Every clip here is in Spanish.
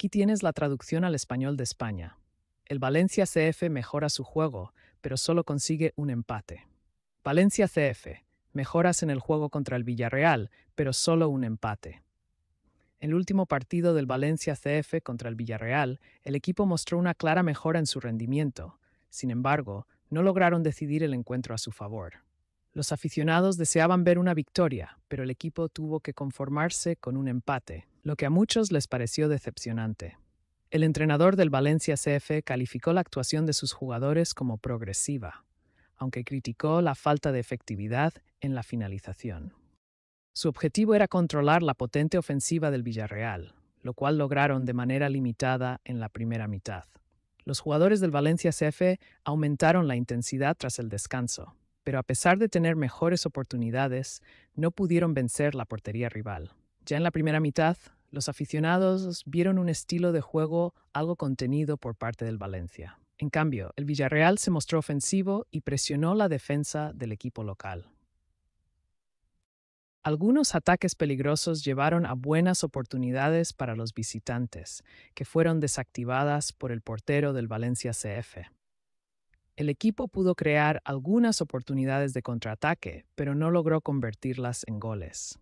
Aquí tienes la traducción al español de España. El Valencia CF mejora su juego, pero solo consigue un empate. Valencia CF, mejoras en el juego contra el Villarreal, pero solo un empate. En el último partido del Valencia CF contra el Villarreal, el equipo mostró una clara mejora en su rendimiento. Sin embargo, no lograron decidir el encuentro a su favor. Los aficionados deseaban ver una victoria, pero el equipo tuvo que conformarse con un empate, lo que a muchos les pareció decepcionante. El entrenador del Valencia CF calificó la actuación de sus jugadores como progresiva, aunque criticó la falta de efectividad en la finalización. Su objetivo era controlar la potente ofensiva del Villarreal, lo cual lograron de manera limitada en la primera mitad. Los jugadores del Valencia CF aumentaron la intensidad tras el descanso, pero a pesar de tener mejores oportunidades, no pudieron vencer la portería rival. Ya en la primera mitad, los aficionados vieron un estilo de juego algo contenido por parte del Valencia. En cambio, el Villarreal se mostró ofensivo y presionó la defensa del equipo local. Algunos ataques peligrosos llevaron a buenas oportunidades para los visitantes, que fueron desactivadas por el portero del Valencia CF. El equipo pudo crear algunas oportunidades de contraataque, pero no logró convertirlas en goles.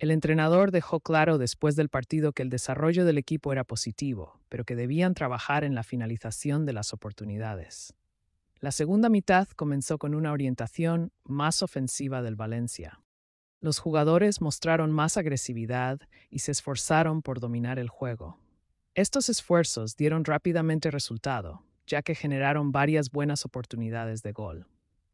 El entrenador dejó claro después del partido que el desarrollo del equipo era positivo, pero que debían trabajar en la finalización de las oportunidades. La segunda mitad comenzó con una orientación más ofensiva del Valencia. Los jugadores mostraron más agresividad y se esforzaron por dominar el juego. Estos esfuerzos dieron rápidamente resultado, ya que generaron varias buenas oportunidades de gol.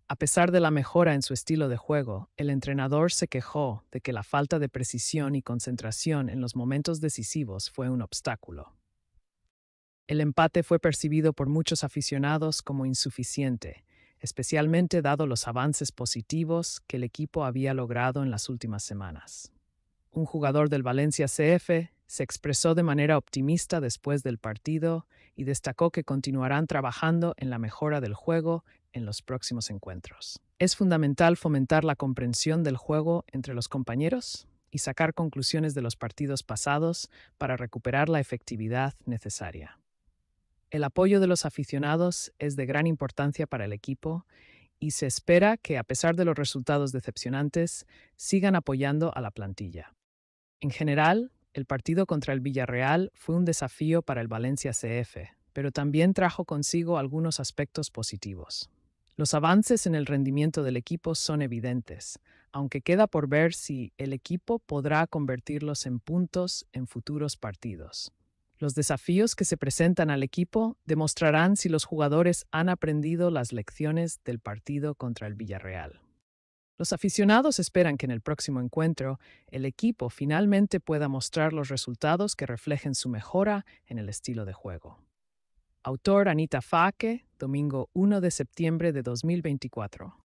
A pesar de la mejora en su estilo de juego, el entrenador se quejó de que la falta de precisión y concentración en los momentos decisivos fue un obstáculo. El empate fue percibido por muchos aficionados como insuficiente, especialmente dado los avances positivos que el equipo había logrado en las últimas semanas. Un jugador del Valencia CF se expresó de manera optimista después del partido y destacó que continuarán trabajando en la mejora del juego en los próximos encuentros. Es fundamental fomentar la comprensión del juego entre los compañeros y sacar conclusiones de los partidos pasados para recuperar la efectividad necesaria. El apoyo de los aficionados es de gran importancia para el equipo y se espera que, a pesar de los resultados decepcionantes, sigan apoyando a la plantilla. En general, el partido contra el Villarreal fue un desafío para el Valencia CF, pero también trajo consigo algunos aspectos positivos. Los avances en el rendimiento del equipo son evidentes, aunque queda por ver si el equipo podrá convertirlos en puntos en futuros partidos. Los desafíos que se presentan al equipo demostrarán si los jugadores han aprendido las lecciones del partido contra el Villarreal. Los aficionados esperan que en el próximo encuentro el equipo finalmente pueda mostrar los resultados que reflejen su mejora en el estilo de juego. Autor Anita Faque, domingo 1 de septiembre de 2024.